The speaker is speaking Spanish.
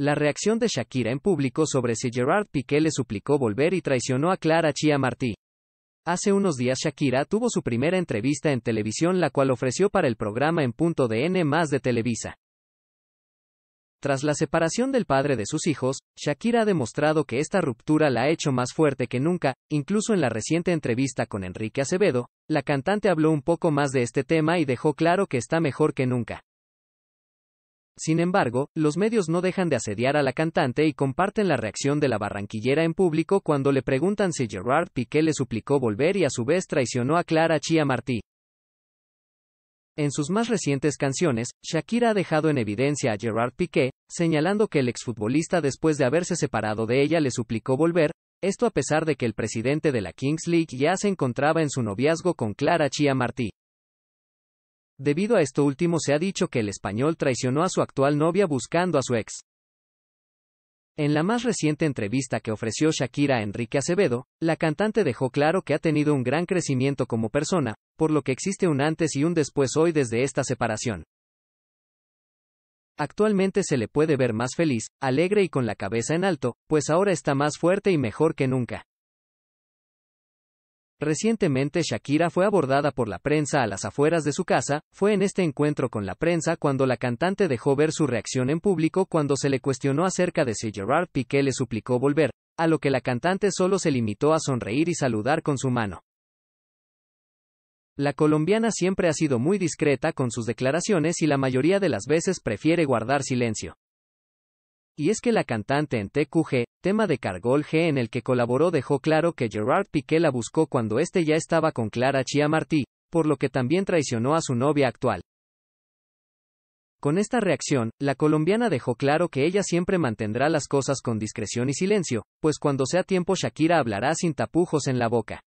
La reacción de Shakira en público sobre si Gerard Piqué le suplicó volver y traicionó a Clara Chia Martí. Hace unos días Shakira tuvo su primera entrevista en televisión la cual ofreció para el programa en punto de N más de Televisa. Tras la separación del padre de sus hijos, Shakira ha demostrado que esta ruptura la ha hecho más fuerte que nunca, incluso en la reciente entrevista con Enrique Acevedo, la cantante habló un poco más de este tema y dejó claro que está mejor que nunca. Sin embargo, los medios no dejan de asediar a la cantante y comparten la reacción de la barranquillera en público cuando le preguntan si Gerard Piqué le suplicó volver y a su vez traicionó a Clara Chia Martí. En sus más recientes canciones, Shakira ha dejado en evidencia a Gerard Piqué, señalando que el exfutbolista después de haberse separado de ella le suplicó volver, esto a pesar de que el presidente de la Kings League ya se encontraba en su noviazgo con Clara Chia Martí. Debido a esto último se ha dicho que el español traicionó a su actual novia buscando a su ex. En la más reciente entrevista que ofreció Shakira a Enrique Acevedo, la cantante dejó claro que ha tenido un gran crecimiento como persona, por lo que existe un antes y un después hoy desde esta separación. Actualmente se le puede ver más feliz, alegre y con la cabeza en alto, pues ahora está más fuerte y mejor que nunca. Recientemente Shakira fue abordada por la prensa a las afueras de su casa, fue en este encuentro con la prensa cuando la cantante dejó ver su reacción en público cuando se le cuestionó acerca de si Gerard Piqué le suplicó volver, a lo que la cantante solo se limitó a sonreír y saludar con su mano. La colombiana siempre ha sido muy discreta con sus declaraciones y la mayoría de las veces prefiere guardar silencio. Y es que la cantante en TQG, tema de Cargol G en el que colaboró dejó claro que Gerard Piqué la buscó cuando éste ya estaba con Clara Chiamartí, por lo que también traicionó a su novia actual. Con esta reacción, la colombiana dejó claro que ella siempre mantendrá las cosas con discreción y silencio, pues cuando sea tiempo Shakira hablará sin tapujos en la boca.